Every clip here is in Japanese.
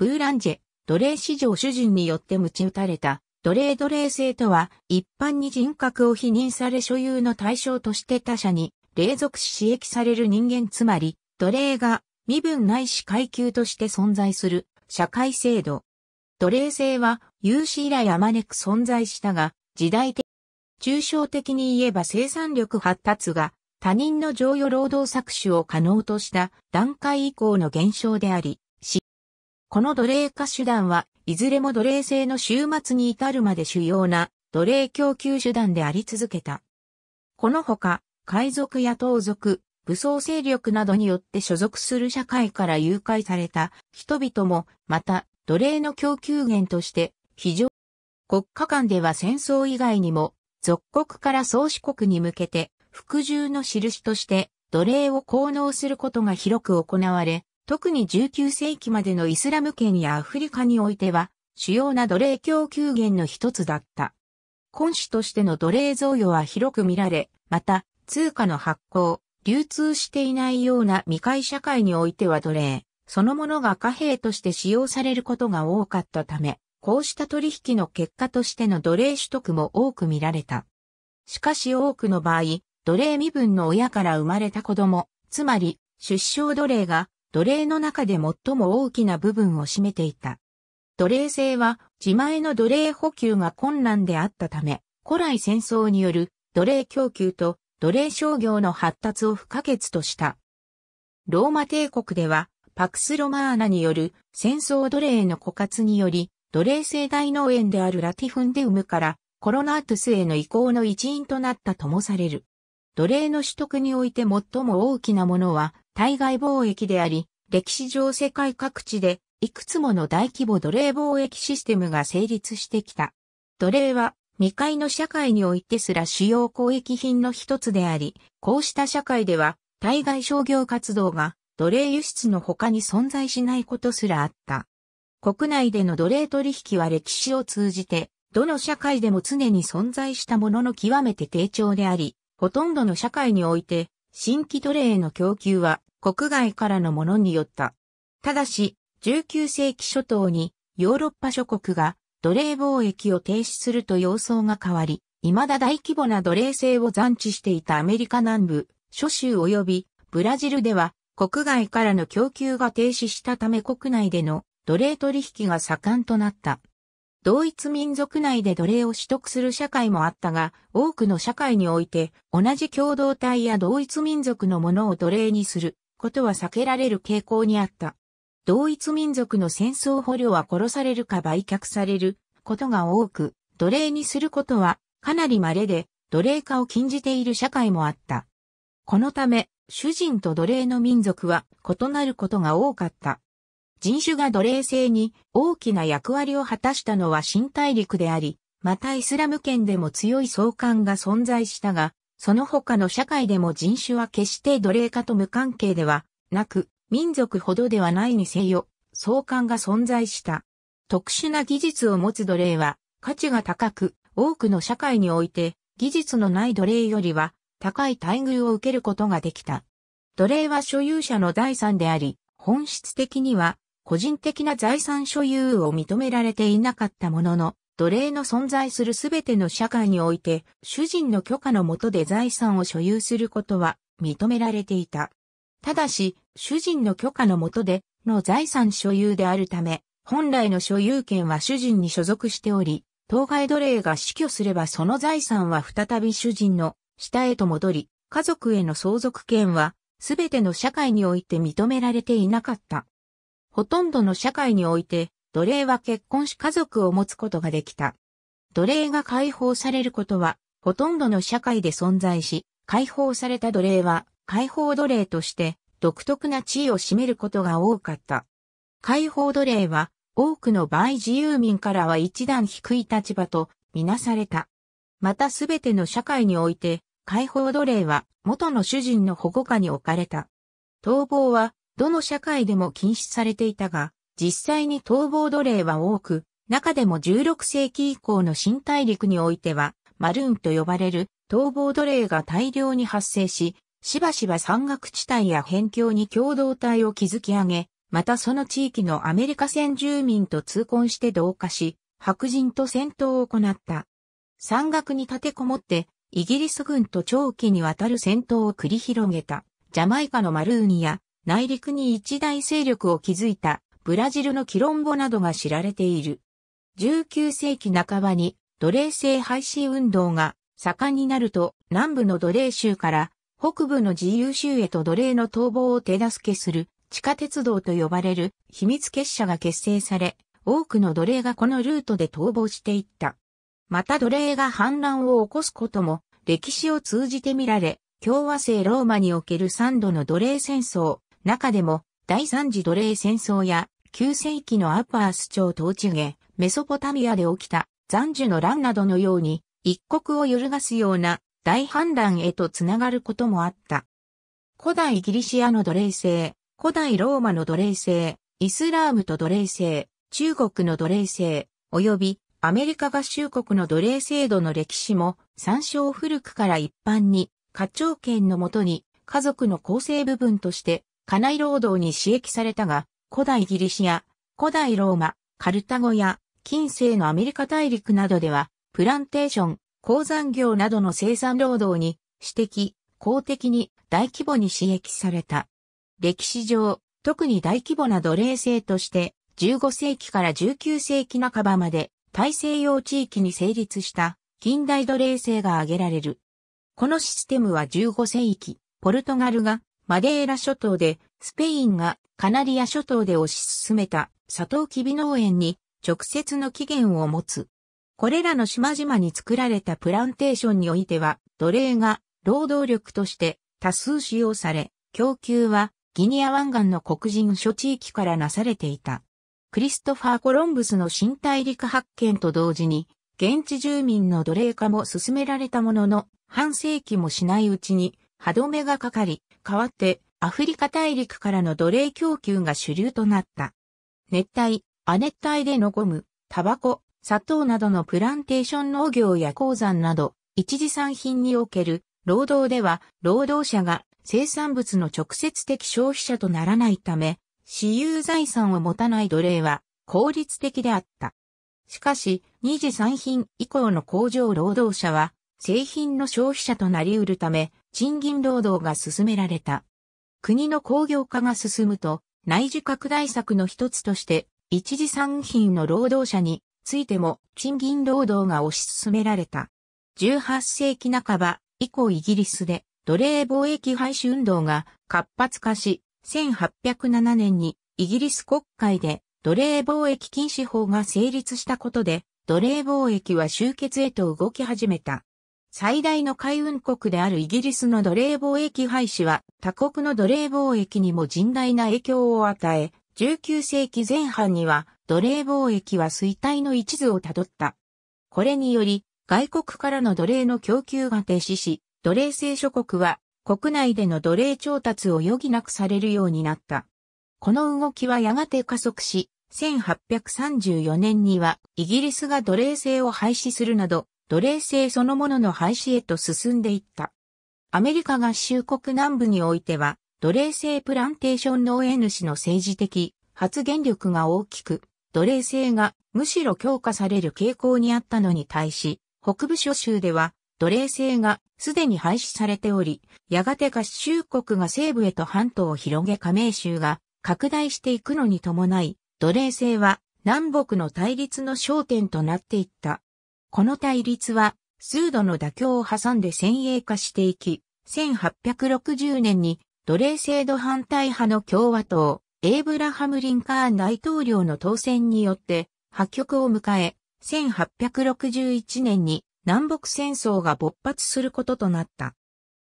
ブーランジェ、奴隷市場主人によって鞭打たれた、奴隷奴隷制とは、一般に人格を否認され所有の対象として他者に、隷属し刺激される人間つまり、奴隷が身分ないし階級として存在する社会制度。奴隷制は有史以来あまねく存在したが、時代的、抽象的に言えば生産力発達が他人の常与労働搾取を可能とした段階以降の現象であり、この奴隷化手段はいずれも奴隷制の終末に至るまで主要な奴隷供給手段であり続けた。このほか、海賊や盗賊、武装勢力などによって所属する社会から誘拐された人々も、また、奴隷の供給源として、非常国家間では戦争以外にも、属国から宗主国に向けて、服従の印として、奴隷を効能することが広く行われ、特に19世紀までのイスラム圏やアフリカにおいては、主要な奴隷供給源の一つだった。根子としての奴隷贈与は広く見られ、また、通貨の発行、流通していないような未開社会においては奴隷、そのものが貨幣として使用されることが多かったため、こうした取引の結果としての奴隷取得も多く見られた。しかし多くの場合、奴隷身分の親から生まれた子供、つまり出生奴隷が奴隷の中で最も大きな部分を占めていた。奴隷制は自前の奴隷補給が困難であったため、古来戦争による奴隷供給と奴隷商業の発達を不可欠とした。ローマ帝国ではパクスロマーナによる戦争奴隷の枯渇により、奴隷制大農園であるラティフンデウムからコロナートゥスへの移行の一因となったともされる。奴隷の取得において最も大きなものは対外貿易であり、歴史上世界各地でいくつもの大規模奴隷貿易システムが成立してきた。奴隷は未開の社会においてすら主要交易品の一つであり、こうした社会では対外商業活動が奴隷輸出の他に存在しないことすらあった。国内での奴隷取引は歴史を通じて、どの社会でも常に存在したものの極めて低調であり、ほとんどの社会において、新規奴隷への供給は国外からのものによった。ただし、19世紀初頭にヨーロッパ諸国が奴隷貿易を停止すると様相が変わり、未だ大規模な奴隷制を残置していたアメリカ南部、諸州及びブラジルでは国外からの供給が停止したため国内での奴隷取引が盛んとなった。同一民族内で奴隷を取得する社会もあったが、多くの社会において同じ共同体や同一民族のものを奴隷にすることは避けられる傾向にあった。同一民族の戦争捕虜は殺されるか売却されることが多く、奴隷にすることはかなり稀で、奴隷化を禁じている社会もあった。このため、主人と奴隷の民族は異なることが多かった。人種が奴隷制に大きな役割を果たしたのは新大陸であり、またイスラム圏でも強い相関が存在したが、その他の社会でも人種は決して奴隷化と無関係ではなく、民族ほどではないにせよ、相関が存在した。特殊な技術を持つ奴隷は価値が高く、多くの社会において技術のない奴隷よりは高い待遇を受けることができた。奴隷は所有者の財産であり、本質的には個人的な財産所有を認められていなかったものの、奴隷の存在するすべての社会において、主人の許可のもとで財産を所有することは認められていた。ただし、主人の許可のもとでの財産所有であるため、本来の所有権は主人に所属しており、当該奴隷が死去すればその財産は再び主人の下へと戻り、家族への相続権は、すべての社会において認められていなかった。ほとんどの社会において、奴隷は結婚し家族を持つことができた。奴隷が解放されることは、ほとんどの社会で存在し、解放された奴隷は、解放奴隷として、独特な地位を占めることが多かった。解放奴隷は、多くの場合自由民からは一段低い立場と、みなされた。またすべての社会において、解放奴隷は元の主人の保護下に置かれた。逃亡は、どの社会でも禁止されていたが、実際に逃亡奴隷は多く、中でも16世紀以降の新大陸においては、マルーンと呼ばれる逃亡奴隷が大量に発生し、しばしば山岳地帯や辺境に共同体を築き上げ、またその地域のアメリカ先住民と通婚して同化し、白人と戦闘を行った。山岳に立てこもって、イギリス軍と長期にわたる戦闘を繰り広げた、ジャマイカのマルーニや、内陸に一大勢力を築いたブラジルのキロンボなどが知られている。19世紀半ばに奴隷制廃止運動が盛んになると南部の奴隷州から北部の自由州へと奴隷の逃亡を手助けする地下鉄道と呼ばれる秘密結社が結成され、多くの奴隷がこのルートで逃亡していった。また奴隷が反乱を起こすことも歴史を通じて見られ、共和制ローマにおける3度の奴隷戦争、中でも第三次奴隷戦争や、9世紀のアッパース朝統治下、メソポタミアで起きた残樹の乱などのように、一国を揺るがすような大反乱へとつながることもあった。古代ギリシアの奴隷制、古代ローマの奴隷制、イスラームと奴隷制、中国の奴隷制、及びアメリカ合衆国の奴隷制度の歴史も参照古くから一般に、課長権のもとに家族の構成部分として家内労働に刺激されたが、古代ギリシア、古代ローマ、カルタゴや近世のアメリカ大陸などでは、プランテーション、鉱山業などの生産労働に、私的、公的に大規模に刺激された。歴史上、特に大規模な奴隷制として、15世紀から19世紀半ばまで大西洋地域に成立した近代奴隷制が挙げられる。このシステムは15世紀、ポルトガルがマデーラ諸島で、スペインがカナリア諸島で推し進めたサトウキビ農園に直接の起源を持つ。これらの島々に作られたプランテーションにおいては、奴隷が労働力として多数使用され、供給はギニア湾岸の黒人諸地域からなされていた。クリストファー・コロンブスの新大陸発見と同時に、現地住民の奴隷化も進められたものの、半世紀もしないうちに歯止めがかかり、代わってアフリカ大陸からの奴隷供給が主流となった。熱帯、亜熱帯でのゴム、タバコ、砂糖などのプランテーション農業や鉱山など、一次産品における労働では、労働者が生産物の直接的消費者とならないため、私有財産を持たない奴隷は効率的であった。しかし、二次産品以降の工場労働者は、製品の消費者となり得るため、賃金労働が進められた。国の工業化が進むと、内需拡大策の一つとして、一次産品の労働者についても賃金労働が推し進められた。18世紀半ば以降イギリスで奴隷貿易廃止運動が活発化し、1807年にイギリス国会で奴隷貿易禁止法が成立したことで、奴隷貿易は終結へと動き始めた。最大の海運国であるイギリスの奴隷貿易廃止は他国の奴隷貿易にも甚大な影響を与え、19世紀前半には奴隷貿易は衰退の一途をたどった。これにより、外国からの奴隷の供給が停止し、奴隷制諸国は国内での奴隷調達を余儀なくされるようになった。この動きはやがて加速し、1834年にはイギリスが奴隷制を廃止するなど、奴隷制そのものの廃止へと進んでいった。アメリカ合衆国南部においては、奴隷制プランテーション農園主の政治的発言力が大きく、奴隷制がむしろ強化される傾向にあったのに対し、北部諸州では奴隷制がすでに廃止されており、やがて合衆国が西部へと半島を広げ加盟州が拡大していくのに伴い、奴隷制は南北の対立の焦点となっていった。この対立は、数度の妥協を挟んで先鋭化していき、1860年に奴隷制度反対派の共和党、エイブラハム・リンカーン大統領の当選によって破局を迎え、1861年に南北戦争が勃発することとなった。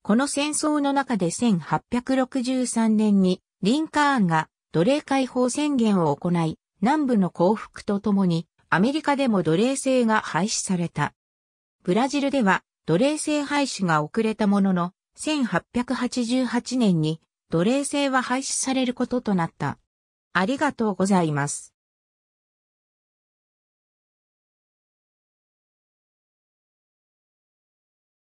この戦争の中で1863年にリンカーンが奴隷解放宣言を行い、南部の降伏とともにアメリカでも奴隷制が廃止された。ブラジルでは奴隷制廃止が遅れたものの、1888年に奴隷制は廃止されることとなった。ありがとうございます。